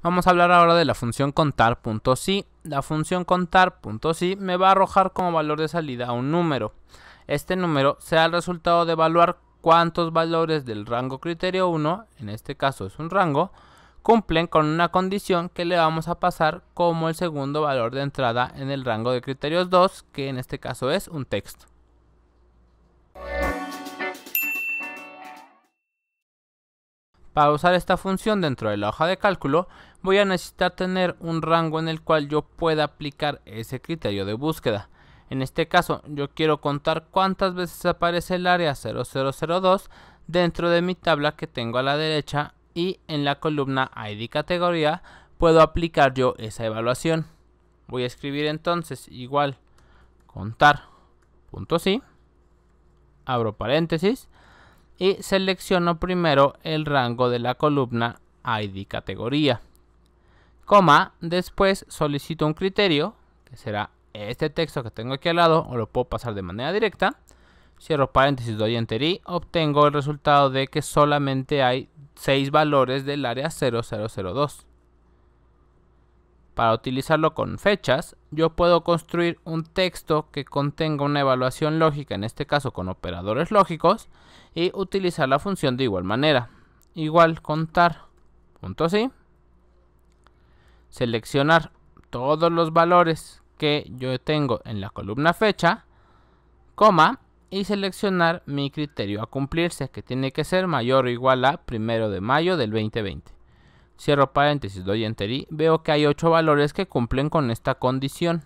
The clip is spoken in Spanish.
Vamos a hablar ahora de la función contar.si. La función contar.si me va a arrojar como valor de salida un número. Este número será el resultado de evaluar cuántos valores del rango criterio 1, en este caso es un rango, cumplen con una condición que le vamos a pasar como el segundo valor de entrada en el rango de criterios 2, que en este caso es un texto. Para usar esta función dentro de la hoja de cálculo, voy a necesitar tener un rango en el cual yo pueda aplicar ese criterio de búsqueda. En este caso, yo quiero contar cuántas veces aparece el área 0002 dentro de mi tabla que tengo a la derecha y en la columna ID categoría puedo aplicar yo esa evaluación. Voy a escribir entonces igual contar abro paréntesis, y selecciono primero el rango de la columna ID categoría. Coma, después solicito un criterio, que será este texto que tengo aquí al lado, o lo puedo pasar de manera directa. Cierro paréntesis, doy enter y obtengo el resultado de que solamente hay 6 valores del área 0002. Para utilizarlo con fechas, yo puedo construir un texto que contenga una evaluación lógica, en este caso con operadores lógicos, y utilizar la función de igual manera. Igual contar, punto así. Seleccionar todos los valores que yo tengo en la columna fecha, coma, y seleccionar mi criterio a cumplirse, que tiene que ser mayor o igual a primero de mayo del 2020 cierro paréntesis, doy enter y veo que hay 8 valores que cumplen con esta condición.